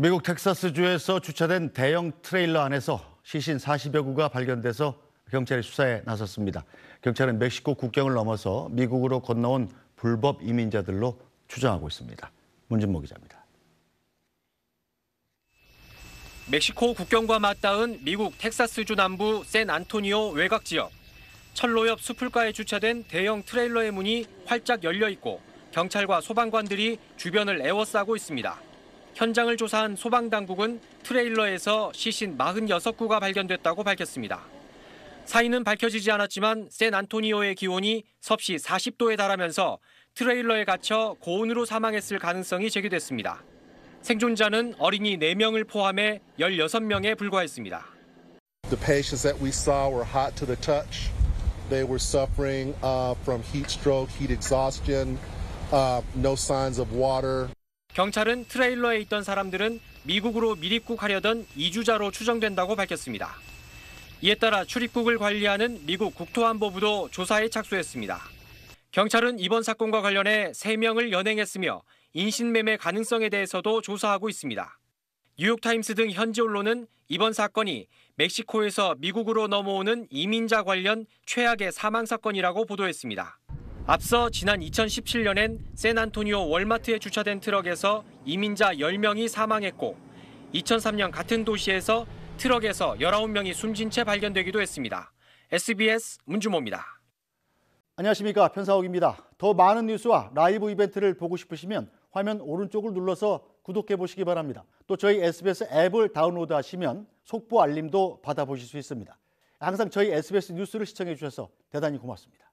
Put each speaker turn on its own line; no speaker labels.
미국 텍사스주에서 주차된 대형 트레일러 안에서 시신 40여 구가 발견돼서 경찰이 수사에 나섰습니다. 경찰은 멕시코 국경을 넘어서 미국으로 건너온 불법 이민자들로 추정하고 있습니다. 문진모 기자입니다.
멕시코 국경과 맞닿은 미국 텍사스주 남부 샌 안토니오 외곽 지역. 철로 옆 수풀가에 주차된 대형 트레일러의 문이 활짝 열려 있고 경찰과 소방관들이 주변을 에워싸고 있습니다. 현장을 조사한 소방당국은 트레일러에서 시신 46구가 발견됐다고 밝혔습니다. 사인은 밝혀지지 않았지만 샌 안토니오의 기온이 섭씨 40도에 달하면서 트레일러에 갇혀 고온으로 사망했을 가능성이 제기됐습니다. 생존자는 어린이 4명을 포함해 16명에 불과했습니다.
The patients that we saw were hot to the touch. They were suffering uh, from heat stroke, heat exhaustion, uh, no signs of water.
경찰은 트레일러에 있던 사람들은 미국으로 밀입국하려던 이주자로 추정된다고 밝혔습니다. 이에 따라 출입국을 관리하는 미국 국토안보부도 조사에 착수했습니다. 경찰은 이번 사건과 관련해 3명을 연행했으며 인신매매 가능성에 대해서도 조사하고 있습니다. 뉴욕타임스 등 현지 언론은 이번 사건이 멕시코에서 미국으로 넘어오는 이민자 관련 최악의 사망 사건이라고 보도했습니다. 앞서 지난 2017년엔 샌안토니오 월마트에 주차된 트럭에서 이민자 10명이 사망했고 2003년 같은 도시에서 트럭에서 19명이 숨진 채 발견되기도 했습니다. SBS 문주모입니다.
안녕하십니까 편사옥입니다. 더 많은 뉴스와 라이브 이벤트를 보고 싶으시면 화면 오른쪽을 눌러서 구독해 보시기 바랍니다. 또 저희 SBS 앱을 다운로드 하시면 속보 알림도 받아보실 수 있습니다. 항상 저희 SBS 뉴스를 시청해 주셔서 대단히 고맙습니다.